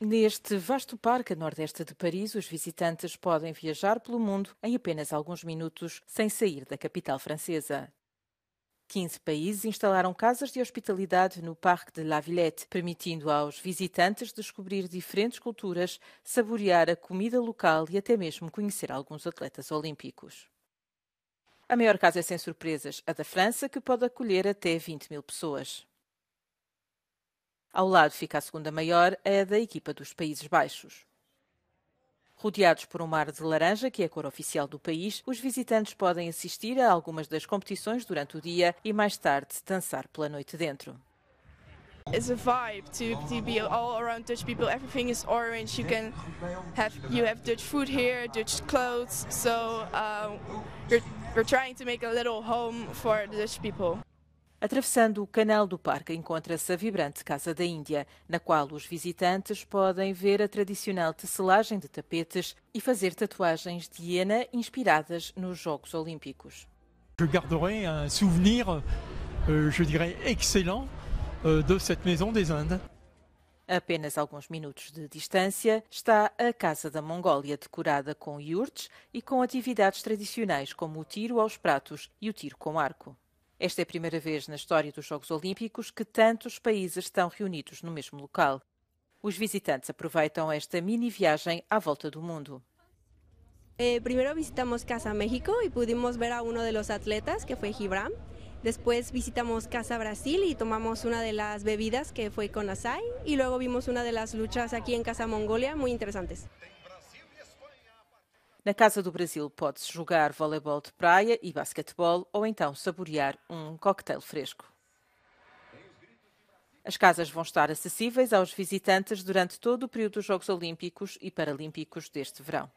Neste vasto parque a nordeste de Paris, os visitantes podem viajar pelo mundo em apenas alguns minutos sem sair da capital francesa. 15 países instalaram casas de hospitalidade no Parque de La Villette, permitindo aos visitantes descobrir diferentes culturas, saborear a comida local e até mesmo conhecer alguns atletas olímpicos. A maior casa é sem surpresas, a da França, que pode acolher até 20 mil pessoas. Ao lado fica a segunda maior, a da equipa dos Países Baixos. Rodeados por um mar de laranja, que é a cor oficial do país, os visitantes podem assistir a algumas das competições durante o dia e mais tarde dançar pela noite dentro. It's a vibe to, to be all around Dutch people. Everything is orange. You can have you have Dutch food here, Dutch clothes. So um, uh, we're, we're trying to make a little home for the Dutch people. Atravessando o canal do parque encontra-se a vibrante Casa da Índia, na qual os visitantes podem ver a tradicional tecelagem de tapetes e fazer tatuagens de hiena inspiradas nos Jogos Olímpicos. Je garderai un souvenir, euh, je dirais, excellent euh, de cette maison des Indes. apenas alguns minutos de distância está a Casa da Mongólia, decorada com yurts e com atividades tradicionais como o tiro aos pratos e o tiro com arco. Esta é a primeira vez na história dos Jogos Olímpicos que tantos países estão reunidos no mesmo local. Os visitantes aproveitam esta mini viagem à volta do mundo. Eh, visitamos Casa México e pudimos ver a um dos atletas que foi Gibram. Después visitamos Casa Brasil y tomamos una de las bebidas que fue con Asai y luego vimos una de las luchas aquí en Casa Mongolia muy interesantes. Na Casa do Brasil pode-se jogar voleibol de praia e basquetebol ou então saborear um coquetel fresco. As casas vão estar acessíveis aos visitantes durante todo o período dos Jogos Olímpicos e Paralímpicos deste verão.